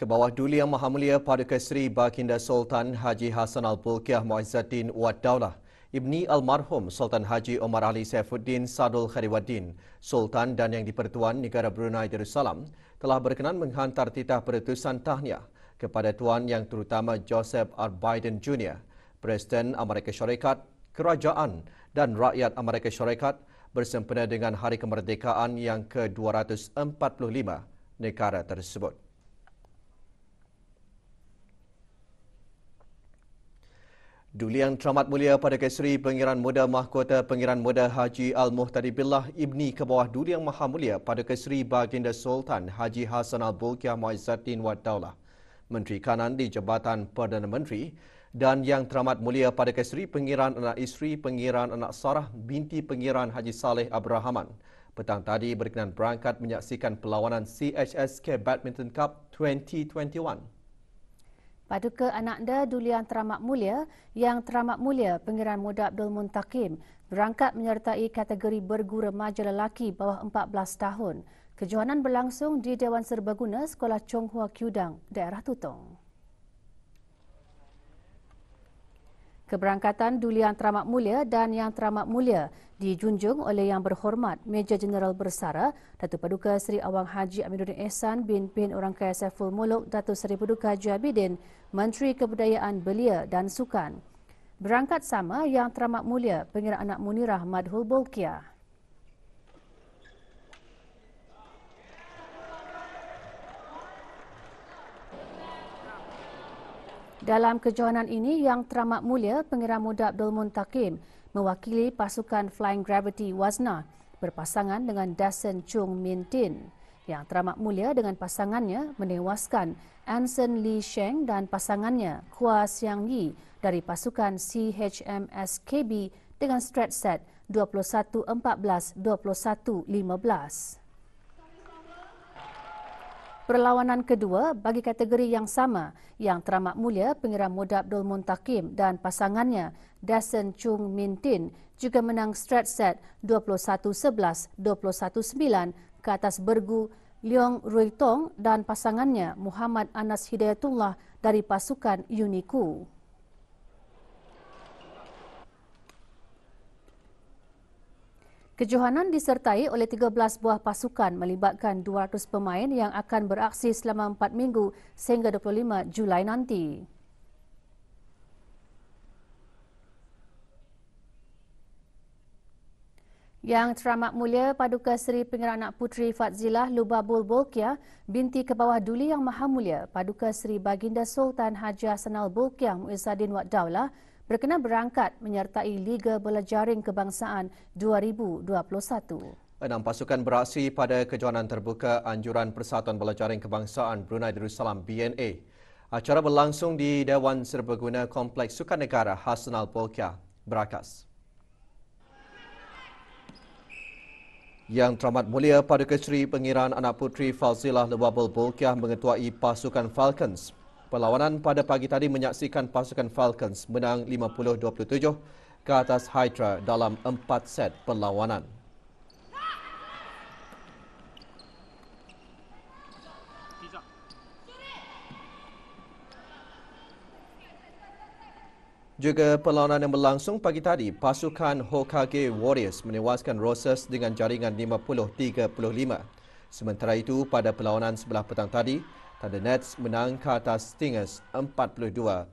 Ke bawah Duli Yang Maha Mulia pada Keseri Baginda Sultan Haji Hassan Al-Bulkiah Muazzaddin Wad Daulah, Ibni Almarhum Sultan Haji Omar Ali Saifuddin Sadul Khariwaddin, Sultan dan Yang Dipertuan Negara Brunei Darussalam, telah berkenan menghantar titah peretusan tahniah kepada Tuan Yang Terutama Joseph R. Biden Jr., Presiden Amerika Syarikat, Kerajaan dan Rakyat Amerika Syarikat bersempena dengan Hari Kemerdekaan yang ke-245 negara tersebut. Duli Yang Teramat Mulia pada Kesri Pengiran Muda Mahkota Pengiran Muda Haji Al-Muhtadi Billah Ibni Kebawah Duli Yang Maha Mulia pada Kesri Baginda Sultan Haji Hassan Al-Bulkiah Muizzaddin Wad Daulah, Menteri Kanan di Jabatan Perdana Menteri dan yang teramat mulia pada Kesri Pengiran Anak Isteri Pengiran Anak Sarah Binti Pengiran Haji Saleh Abrahaman petang tadi berkenan berangkat menyaksikan perlawanan CHSK Badminton Cup 2021. Paduka Ananda Dulian Teramat Mulia yang Teramat Mulia Pengiran Muda Abdul Muntakim berangkat menyertai kategori bergu remaja lelaki bawah 14 tahun. Kejohanan berlangsung di Dewan Serbaguna Sekolah Chonghua Kyudang, Daerah Tutong. Keberangkatan Duli Yang Teramat Mulia dan Yang Teramat Mulia dijunjung oleh Yang Berhormat Meja Jeneral Bersara Datuk Paduka Seri Awang Haji Aminuddin Ehsan bin Bin Orang Kaya Saiful Muluk Datuk Seri Paduka Haji Abidin Menteri Kebudayaan Belia dan Sukan. Berangkat sama Yang Teramat Mulia Pengira Anak Munirah Madhul Bolkiah. Dalam kejohanan ini yang teramat mulia, Pengiran Muda Abdul Muntakim mewakili pasukan Flying Gravity Wazna berpasangan dengan Dasen Chung Min Tin. Yang teramat mulia dengan pasangannya menewaskan Anson Li Sheng dan pasangannya Kua Xiang Yi dari pasukan CHMS KB dengan strat set 21-14-21-15. Perlawanan kedua bagi kategori yang sama yang teramat mulia pengiram muda Abdul Muntakim dan pasangannya Dasen Chung Min Tin juga menang straight set 21-11, 21-9 ke atas bergu Leong Rui Tong dan pasangannya Muhammad Anas Hidayatullah dari pasukan Uniku. Kejohanan disertai oleh 13 buah pasukan melibatkan 200 pemain yang akan beraksi selama 4 minggu sehingga 25 Julai nanti. Yang teramat mulia Paduka Seri Pengarah Anak Puteri Fadzilah Lubabul Bulkia binti Kebawah Duli Yang Maha Mulia Paduka Seri Baginda Sultan Haji Hasanal Bulkia Muizzaddin Wat Daulah berkenan berangkat menyertai Liga Bola Jaring Kebangsaan 2021. Enam pasukan beraksi pada kejohanan terbuka Anjuran Persatuan Bola Jaring Kebangsaan Brunei Darussalam BNA. Acara berlangsung di Dewan Serbaguna Kompleks Sukan Negara Hasnal Polkia, Berakas. Yang teramat mulia pada Keseri Pengiran Anak Putri Fazilah Lewabul Polkia mengetuai pasukan Falcons Perlawanan pada pagi tadi menyaksikan pasukan Falcons menang 50-27 ke atas Hydra dalam empat set perlawanan. Juga perlawanan yang berlangsung pagi tadi, pasukan Hokage Warriors menewaskan Roses dengan jaringan 50-35. Sementara itu, pada perlawanan sebelah petang tadi, Thunder Nets menang ke atas Stingers 42-39.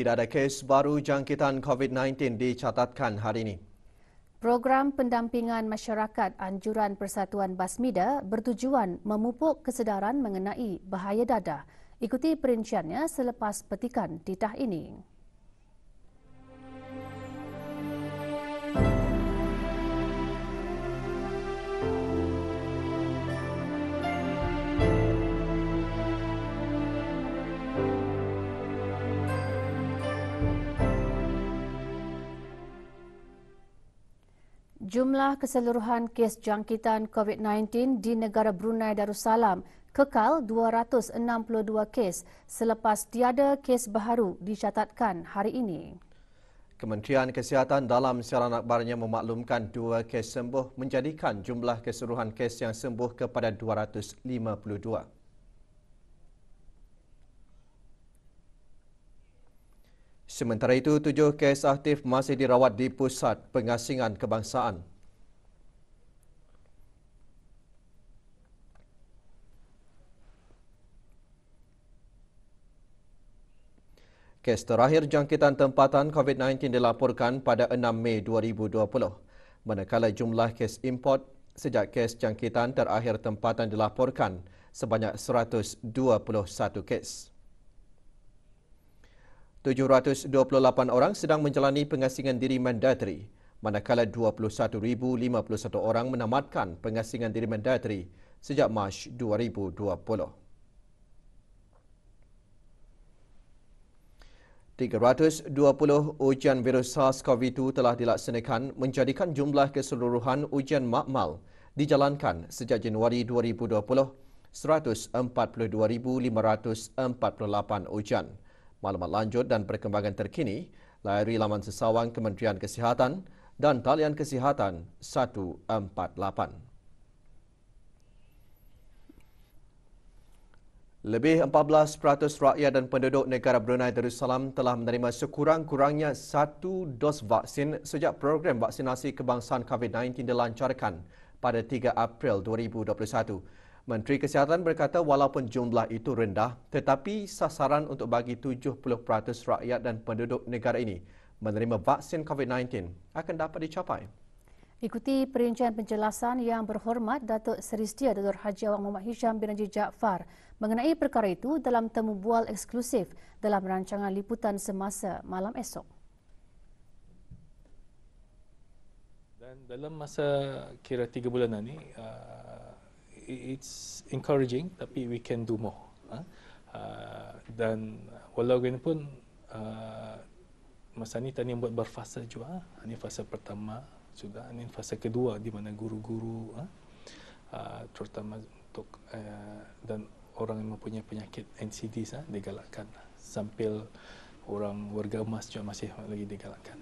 tidak ada kes baru jangkitan COVID-19 dicatatkan hari ini. Program pendampingan masyarakat Anjuran Persatuan Basmida bertujuan memupuk kesedaran mengenai bahaya dadah. Ikuti perinciannya selepas petikan titah ini. Jumlah keseluruhan kes jangkitan COVID-19 di negara Brunei Darussalam kekal 262 kes selepas tiada kes baharu dicatatkan hari ini. Kementerian Kesihatan dalam siaran akhbarnya memaklumkan dua kes sembuh menjadikan jumlah keseluruhan kes yang sembuh kepada 252. Sementara itu, tujuh kes aktif masih dirawat di Pusat Pengasingan Kebangsaan. Kes terakhir jangkitan tempatan COVID-19 dilaporkan pada 6 Mei 2020, manakala jumlah kes import sejak kes jangkitan terakhir tempatan dilaporkan sebanyak 121 kes. 728 orang sedang menjalani pengasingan diri mandatory, manakala 21,051 orang menamatkan pengasingan diri mandatory sejak Mac 2020. ujian virus SARS-CoV-2 telah dilaksanakan menjadikan jumlah keseluruhan ujian makmal dijalankan sejak Januari 2020 142,548 ujian maklumat lanjut dan perkembangan terkini, layari laman sesawang Kementerian Kesihatan dan talian kesihatan 148. Lebih 14% rakyat dan penduduk negara Brunei Darussalam telah menerima sekurang-kurangnya satu dos vaksin sejak program vaksinasi kebangsaan COVID-19 dilancarkan pada 3 April Menteri Kesihatan berkata walaupun jumlah itu rendah, tetapi sasaran untuk bagi 70% rakyat dan penduduk negara ini menerima vaksin COVID-19 akan dapat dicapai. Ikuti perincian penjelasan yang berhormat Datuk Seri Setia Dr. Haji Awang Muhammad Hisham bin Haji Jaafar mengenai perkara itu dalam temu bual eksklusif dalam rancangan liputan semasa malam esok. Dan dalam masa kira tiga bulan ini, uh, it's encouraging tapi we can do more. Uh, dan walaupun pun uh, ah, masa ni Tani buat berfasa juga. Ha? Ini fasa pertama sudah. Ini fasa kedua di mana guru-guru uh, terutama untuk uh, dan orang yang mempunyai penyakit NCD ha? digalakkan. sambil orang warga emas juga masih lagi digalakkan.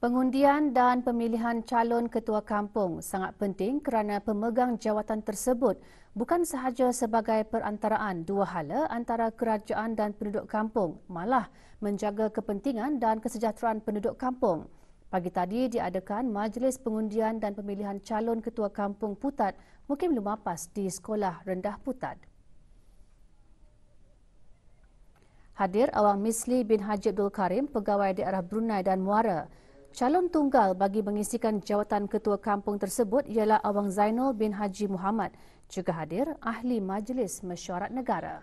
Pengundian dan pemilihan calon ketua kampung sangat penting kerana pemegang jawatan tersebut bukan sahaja sebagai perantaraan dua hala antara kerajaan dan penduduk kampung, malah menjaga kepentingan dan kesejahteraan penduduk kampung. Pagi tadi diadakan Majlis Pengundian dan Pemilihan Calon Ketua Kampung Putat Mukim Lumapas di Sekolah Rendah Putat. Hadir Awang Misli bin Haji Abdul Karim, Pegawai Daerah Brunei dan Muara, Calon tunggal bagi mengisikan jawatan ketua kampung tersebut ialah Awang Zainul bin Haji Muhammad. Juga hadir ahli Majlis Mesyuarat Negara.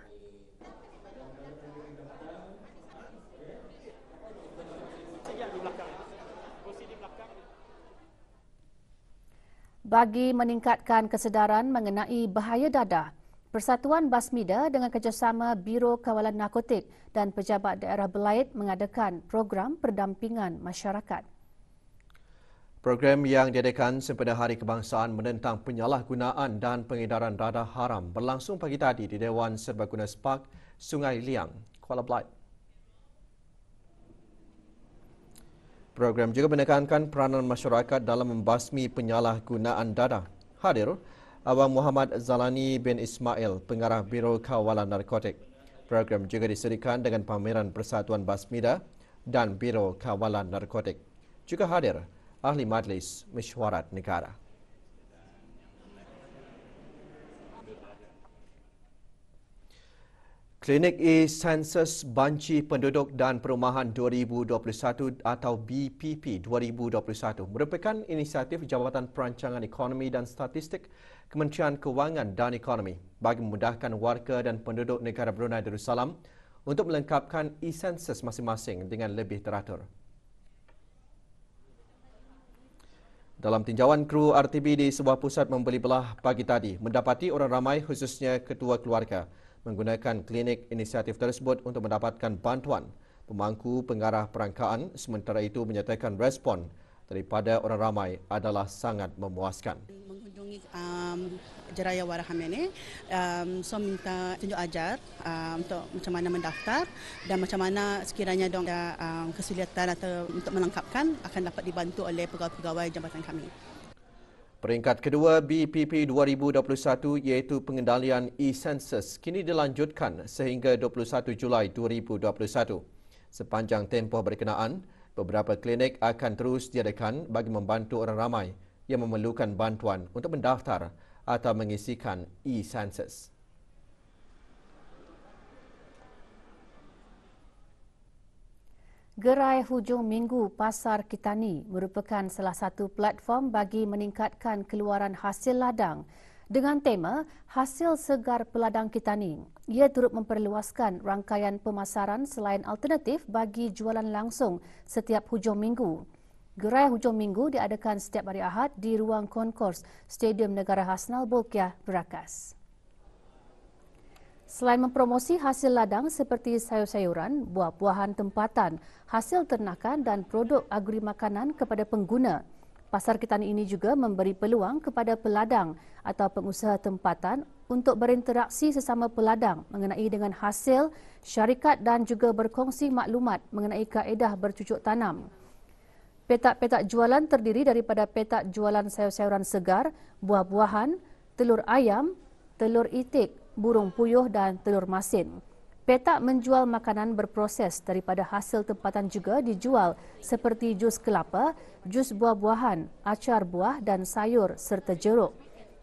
Bagi meningkatkan kesedaran mengenai bahaya dadah, Persatuan Basmida dengan kerjasama Biro Kawalan Narkotik dan Pejabat Daerah Belait mengadakan program perdampingan masyarakat. Program yang diadakan sempena Hari Kebangsaan menentang penyalahgunaan dan pengedaran dadah haram berlangsung pagi tadi di Dewan Serbaguna Spark Sungai Liang, Kuala Belait. Program juga menekankan peranan masyarakat dalam membasmi penyalahgunaan dadah. Hadir Abang Muhammad Zalani bin Ismail, Pengarah Biro Kawalan Narkotik. Program juga disediakan dengan pameran Persatuan Basmida dan Biro Kawalan Narkotik. Juga hadir ahli majlis mesyuarat negara. Klinik e-Census Banci Penduduk dan Perumahan 2021 atau BPP 2021 merupakan inisiatif Jabatan Perancangan Ekonomi dan Statistik Kementerian Kewangan dan Ekonomi bagi memudahkan warga dan penduduk negara Brunei Darussalam untuk melengkapkan e-Census masing-masing dengan lebih teratur. Dalam tinjauan kru RTB di sebuah pusat membeli belah pagi tadi, mendapati orang ramai khususnya ketua keluarga menggunakan klinik inisiatif tersebut untuk mendapatkan bantuan. Pemangku pengarah perangkaan sementara itu menyatakan respon daripada orang ramai adalah sangat memuaskan. Mengunjungi um, Jeraya Waraham ini, um, so minta tunjuk ajar um, untuk macam mana mendaftar dan macam mana sekiranya dong ada um, kesulitan atau untuk melengkapkan akan dapat dibantu oleh pegawai-pegawai jabatan kami. Peringkat kedua BPP 2021 iaitu pengendalian e-census kini dilanjutkan sehingga 21 Julai 2021. Sepanjang tempoh berkenaan, Beberapa klinik akan terus diadakan bagi membantu orang ramai yang memerlukan bantuan untuk mendaftar atau mengisikan e-census. Gerai hujung minggu Pasar Kitani merupakan salah satu platform bagi meningkatkan keluaran hasil ladang dengan tema Hasil Segar Peladang Kitani, ia turut memperluaskan rangkaian pemasaran selain alternatif bagi jualan langsung setiap hujung minggu. Gerai hujung minggu diadakan setiap hari Ahad di ruang konkurs Stadium Negara Hasnal Bolkiah Berakas. Selain mempromosi hasil ladang seperti sayur-sayuran, buah-buahan tempatan, hasil ternakan dan produk agri makanan kepada pengguna, Pasar ketan ini juga memberi peluang kepada peladang atau pengusaha tempatan untuk berinteraksi sesama peladang mengenai dengan hasil syarikat dan juga berkongsi maklumat mengenai kaedah bercucuk tanam. Petak-petak jualan terdiri daripada petak jualan sayur-sayuran segar, buah-buahan, telur ayam, telur itik, burung puyuh dan telur masin. Petak menjual makanan berproses daripada hasil tempatan juga dijual seperti jus kelapa, jus buah-buahan, acar buah dan sayur serta jeruk.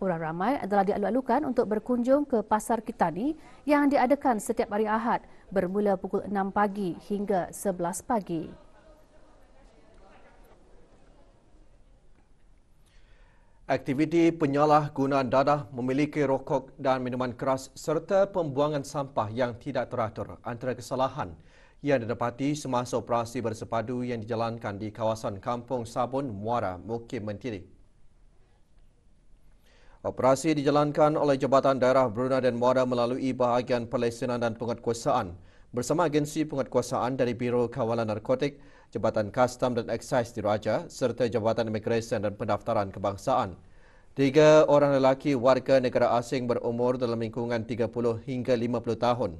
Orang ramai adalah dialu-alukan untuk berkunjung ke Pasar Kitani yang diadakan setiap hari Ahad bermula pukul 6 pagi hingga 11 pagi. Aktiviti penyalahgunaan dadah memiliki rokok dan minuman keras serta pembuangan sampah yang tidak teratur antara kesalahan yang didapati semasa operasi bersepadu yang dijalankan di kawasan Kampung Sabun, Muara, Mukim Mentiri. Operasi dijalankan oleh Jabatan Daerah Brunei dan Muara melalui bahagian perlesenan dan penguatkuasaan bersama agensi penguatkuasaan dari Biro Kawalan Narkotik, Jabatan Kastam dan Excise Diraja serta Jabatan Immigration dan Pendaftaran Kebangsaan. Tiga orang lelaki warga negara asing berumur dalam lingkungan 30 hingga 50 tahun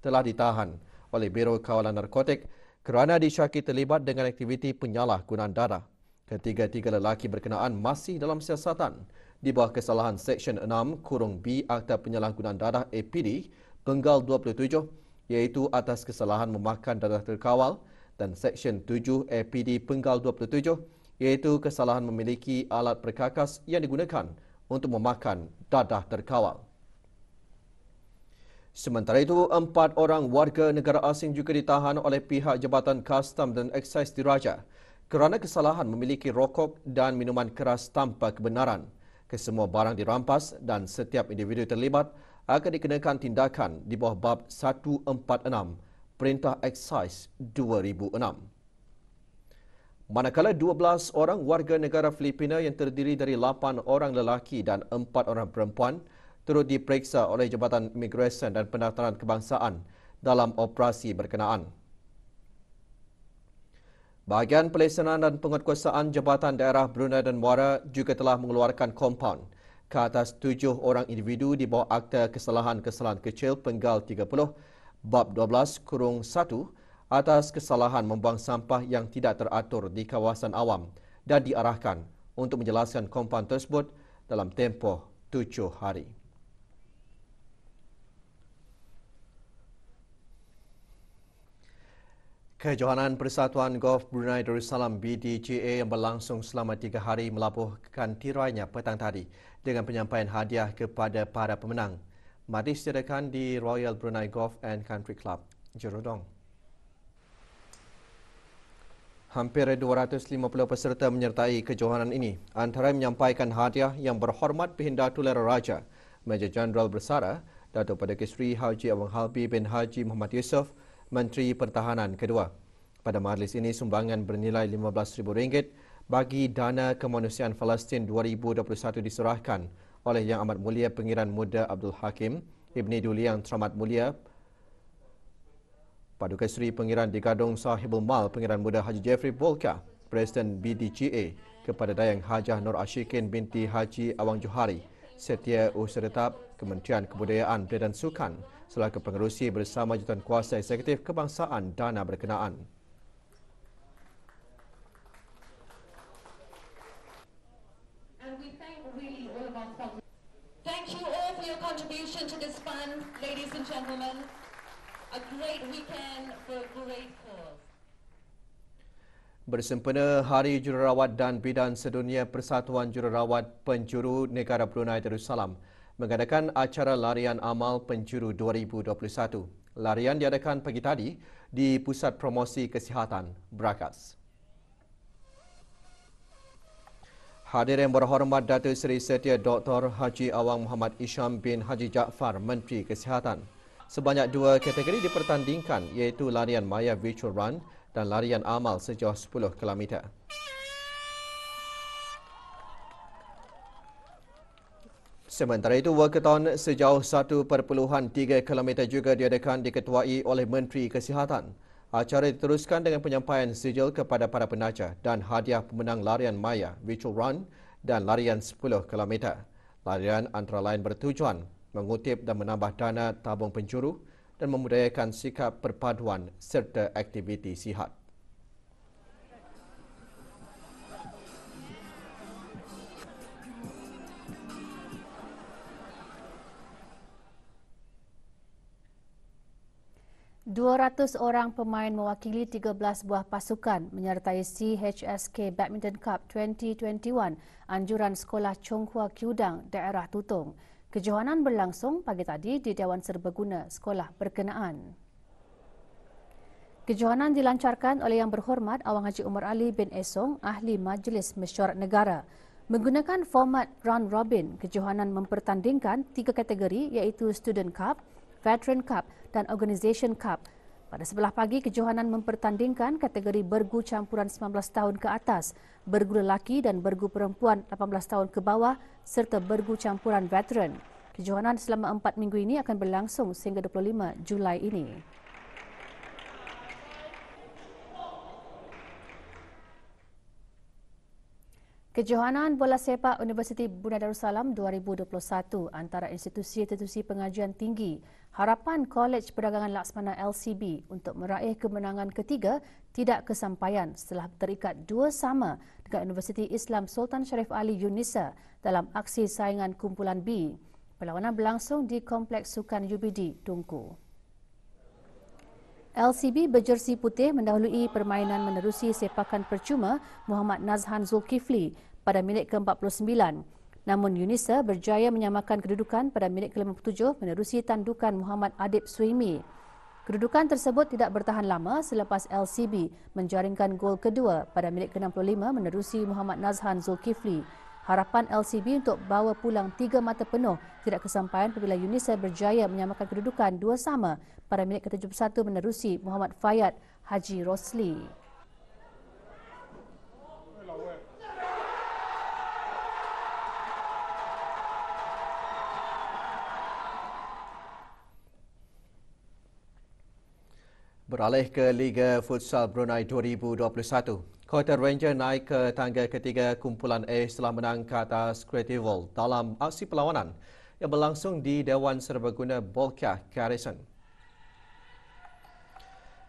telah ditahan oleh Biro Kawalan Narkotik kerana disyaki terlibat dengan aktiviti penyalahgunaan darah. Ketiga-tiga lelaki berkenaan masih dalam siasatan di bawah kesalahan Seksyen 6 Kurung B Akta Penyalahgunaan Darah APD Penggal iaitu atas kesalahan memakan darah terkawal dan Seksyen 7 APD Penggal 27 iaitu kesalahan memiliki alat perkakas yang digunakan untuk memakan data terkawal. Sementara itu, empat orang warga negara asing juga ditahan oleh pihak Jabatan Kastam dan Excise Diraja kerana kesalahan memiliki rokok dan minuman keras tanpa kebenaran. Kesemua barang dirampas dan setiap individu terlibat akan dikenakan tindakan di bawah bab 146 Perintah Eksais 2006. Manakala 12 orang warga negara Filipina yang terdiri dari 8 orang lelaki dan 4 orang perempuan terus diperiksa oleh Jabatan Imigresen dan Pendaftaran Kebangsaan dalam operasi berkenaan. Bahagian pelesenan dan penguatkuasaan Jabatan Daerah Brunei dan Muara juga telah mengeluarkan kompaun ke atas tujuh orang individu di bawah Akta Kesalahan-Kesalahan Kecil Penggal 30 Bab 12 Kurung 1 atas kesalahan membuang sampah yang tidak teratur di kawasan awam dan diarahkan untuk menjelaskan kompan tersebut dalam tempoh tujuh hari. Kejohanan Persatuan Golf Brunei Darussalam (BDGA) yang berlangsung selama tiga hari melapuhkan tirainya petang tadi dengan penyampaian hadiah kepada para pemenang. Mati sediakan di Royal Brunei Golf and Country Club, Jerudong. Hampir 250 peserta menyertai kejohanan ini. Antara menyampaikan hadiah yang berhormat Pihinda Tulera Raja, Major Jenderal Bersara, Dato' Pada Kisri Haji Awang Halbi bin Haji Muhammad Yusof, Menteri Pertahanan kedua. Pada majlis ini, sumbangan bernilai RM15,000 bagi Dana Kemanusiaan Palestin 2021 diserahkan oleh Yang Amat Mulia Pengiran Muda Abdul Hakim Ibni Duli yang teramat mulia Paduka Seri Pengiran Digadung Sahibul Mal Pengiran Muda Haji Jeffrey Bolka Presiden BDGA kepada Dayang Hajah Nur Ashikin binti Haji Awang Johari Setia Usir Tetap Kementerian Kebudayaan dan Sukan selaku pengerusi bersama jutaan kuasa eksekutif kebangsaan dana berkenaan. Bersempena Hari Jururawat dan Bidan Sedunia Persatuan Jururawat Penjuru Negara Brunei Darussalam, Salam, mengadakan acara larian amal penjuru 2021. Larian diadakan pagi tadi di Pusat Promosi Kesihatan, Brakas. Hadir yang berhormat Datuk Seri Setia Dr. Haji Awang Muhammad Isham bin Haji Jaafar, Menteri Kesihatan. Sebanyak dua kategori dipertandingkan iaitu larian Maya Virtual Run dan larian amal sejauh 10 km. Sementara itu, workathon sejauh 1.3 km juga diadakan diketuai oleh Menteri Kesihatan. Acara diteruskan dengan penyampaian sijil kepada para penaja dan hadiah pemenang larian maya Virtual Run dan larian 10 km. Larian antara lain bertujuan mengutip dan menambah dana tabung penjuru dan memudayakan sikap perpaduan serta aktiviti sihat. 200 orang pemain mewakili 13 buah pasukan menyertai CHSK Badminton Cup 2021 anjuran Sekolah Chonghua Kyudang daerah Tutong. Kejohanan berlangsung pagi tadi di Dewan Serbaguna Sekolah Berkenaan. Kejohanan dilancarkan oleh Yang Berhormat Awang Haji Umar Ali bin Esong, Ahli Majlis Mesyuarat Negara. Menggunakan format round robin, kejohanan mempertandingkan tiga kategori iaitu Student Cup, Veteran Cup dan Organisation Cup. Pada sebelah pagi, Kejohanan mempertandingkan kategori bergu campuran 19 tahun ke atas, bergu lelaki dan bergu perempuan 18 tahun ke bawah serta bergu campuran veteran. Kejohanan selama 4 minggu ini akan berlangsung sehingga 25 Julai ini. Kejohanan Bola Sepak Universiti Bunda Darussalam 2021 antara institusi-institusi pengajian tinggi harapan Kolej Perdagangan Laksmana LCB untuk meraih kemenangan ketiga tidak kesampaian setelah terikat dua sama dengan Universiti Islam Sultan Sharif Ali UNISA dalam aksi saingan kumpulan B. Perlawanan berlangsung di Kompleks Sukan UBD, Tungku. LCB berjersi putih mendahului permainan menerusi sepakan percuma Muhammad Nazhan Zulkifli pada minit ke-49. Namun Unisa berjaya menyamakan kedudukan pada minit ke-57 menerusi tandukan Muhammad Adib Suimi. Kedudukan tersebut tidak bertahan lama selepas LCB menjaringkan gol kedua pada minit ke-65 menerusi Muhammad Nazhan Zulkifli. Harapan LCB untuk bawa pulang tiga mata penuh tidak kesampaian apabila UNICEF berjaya menyamakan kedudukan dua sama pada minit ke-71 menerusi Muhammad Fayyad Haji Rosli. Beralih ke Liga Futsal Brunei 2021, Kota Ranger naik ke tangga ketiga kumpulan A setelah menang ke atas World dalam aksi perlawanan yang berlangsung di Dewan Serbaguna Bolka Garrison.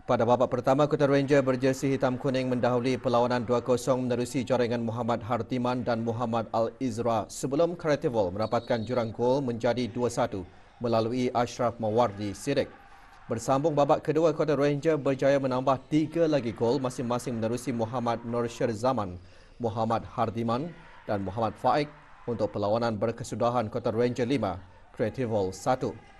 Pada babak pertama, Kota Ranger berjersi hitam kuning mendahului perlawanan 2-0 menerusi jaringan Muhammad Hartiman dan Muhammad Al-Izra sebelum Creative World mendapatkan jurang gol menjadi 2-1 melalui Ashraf Mawardi Sirik. Bersambung babak kedua, kota Ranger berjaya menambah tiga lagi gol masing-masing menerusi Muhammad Nursher Zaman, Muhammad Hardiman dan Muhammad Faik untuk perlawanan berkesudahan kota Ranger 5, Creative Hall 1.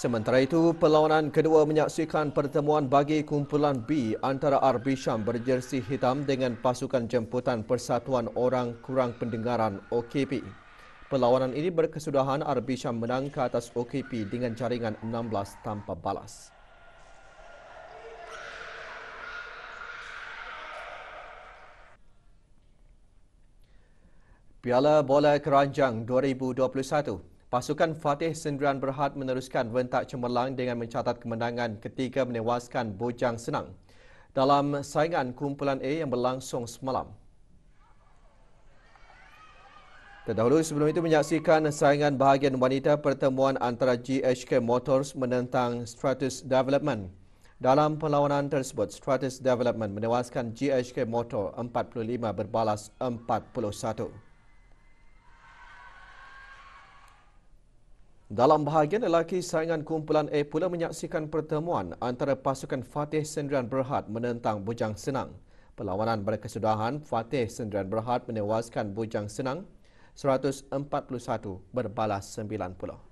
Sementara itu, perlawanan kedua menyaksikan pertemuan bagi kumpulan B antara RB Syam berjersi hitam dengan pasukan jemputan Persatuan Orang Kurang Pendengaran OKP. Perlawanan ini berkesudahan RB Syam menang ke atas OKP dengan jaringan 16 tanpa balas. Piala Bola Keranjang 2021 Pasukan Fatih Sendirian Berhad meneruskan rentak cemerlang dengan mencatat kemenangan ketika menewaskan Bojang Senang dalam saingan kumpulan A yang berlangsung semalam. Terdahulu sebelum itu menyaksikan saingan bahagian wanita pertemuan antara GHK Motors menentang Stratus Development. Dalam perlawanan tersebut, Stratus Development menewaskan GHK Motor 45 berbalas 41. Dalam bahagian lelaki saingan kumpulan A pula menyaksikan pertemuan antara pasukan Fatih Sendirian Berhad menentang Bujang Senang. Perlawanan berkesudahan Fatih Sendirian Berhad menewaskan Bujang Senang 141 berbalas 90.